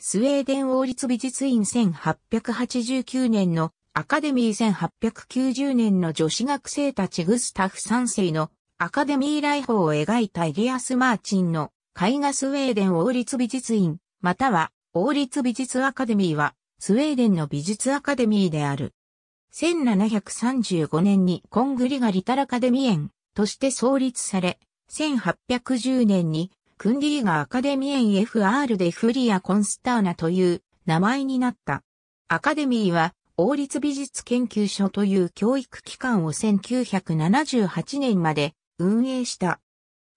スウェーデン王立美術院1889年のアカデミー1890年の女子学生たちグスタフ3世のアカデミー来訪を描いたイリアス・マーチンの絵画スウェーデン王立美術院または王立美術アカデミーはスウェーデンの美術アカデミーである。1735年にコングリガ・リタラカデミ園として創立され、1810年にクンディリがアカデミエン FR でフリア・コンスターナという名前になった。アカデミーは王立美術研究所という教育機関を1978年まで運営した。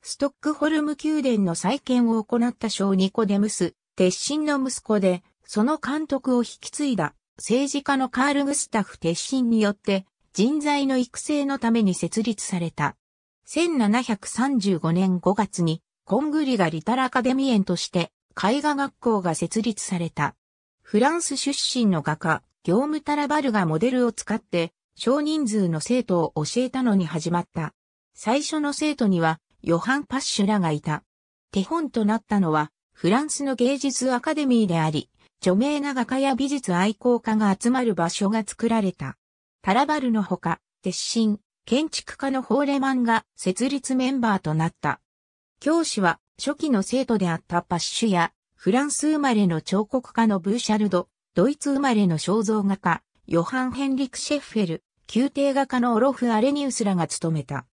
ストックホルム宮殿の再建を行った小ニコデムス、鉄心の息子で、その監督を引き継いだ政治家のカール・グスタフ・鉄心によって人材の育成のために設立された。1735年5月にコングリガ・リタラ・カデミエンとして絵画学校が設立された。フランス出身の画家、業務タラバルがモデルを使って少人数の生徒を教えたのに始まった。最初の生徒にはヨハン・パッシュらがいた。手本となったのはフランスの芸術アカデミーであり、著名な画家や美術愛好家が集まる場所が作られた。タラバルのほか、鉄心、建築家のホーレマンが設立メンバーとなった。教師は初期の生徒であったパッシュや、フランス生まれの彫刻家のブーシャルド、ドイツ生まれの肖像画家、ヨハン・ヘンリク・シェッフェル、宮廷画家のオロフ・アレニウスらが務めた。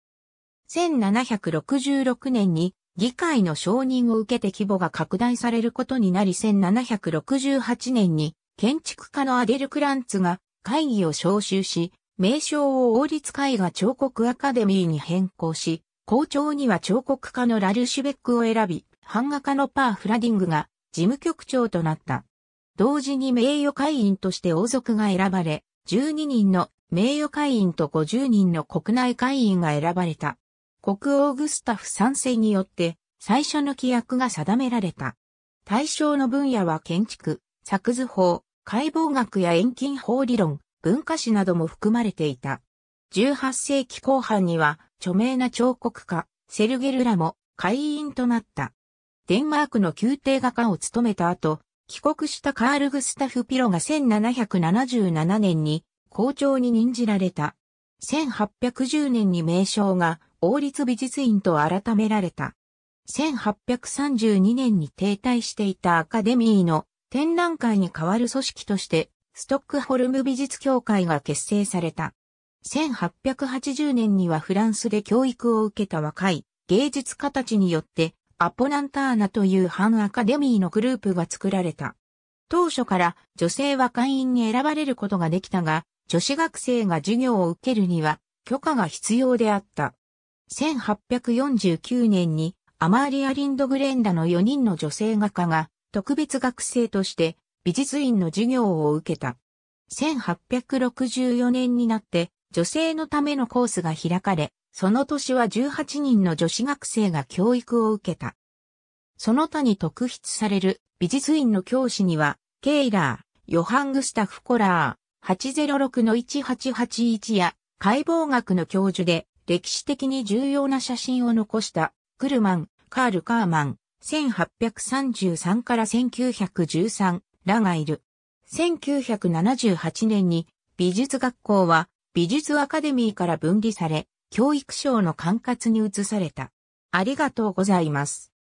1766年に議会の承認を受けて規模が拡大されることになり1768年に建築家のアデル・クランツが会議を招集し、名称を王立絵画彫刻アカデミーに変更し、校長には彫刻家のラルシュベックを選び、版画家のパー・フラディングが事務局長となった。同時に名誉会員として王族が選ばれ、12人の名誉会員と50人の国内会員が選ばれた。国王グスタフ賛成によって最初の規約が定められた。対象の分野は建築、作図法、解剖学や遠近法理論、文化史なども含まれていた。18世紀後半には著名な彫刻家、セルゲルラも会員となった。デンマークの宮廷画家を務めた後、帰国したカール・グスタフ・ピロが1777年に校長に任じられた。1810年に名称が王立美術院と改められた。1832年に停滞していたアカデミーの展覧会に代わる組織として、ストックホルム美術協会が結成された。1880年にはフランスで教育を受けた若い芸術家たちによってアポランターナという反アカデミーのグループが作られた。当初から女性は会員に選ばれることができたが、女子学生が授業を受けるには許可が必要であった。1849年にアマーリア・リンド・グレンダの4人の女性画家が特別学生として美術院の授業を受けた。1864年になって女性のためのコースが開かれ、その年は18人の女子学生が教育を受けた。その他に特筆される美術院の教師には、ケイラー、ヨハングスタフ・コラー、806-1881や、解剖学の教授で、歴史的に重要な写真を残した、クルマン、カール・カーマン、1833から1913らがいる。1978年に美術学校は美術アカデミーから分離され、教育省の管轄に移された。ありがとうございます。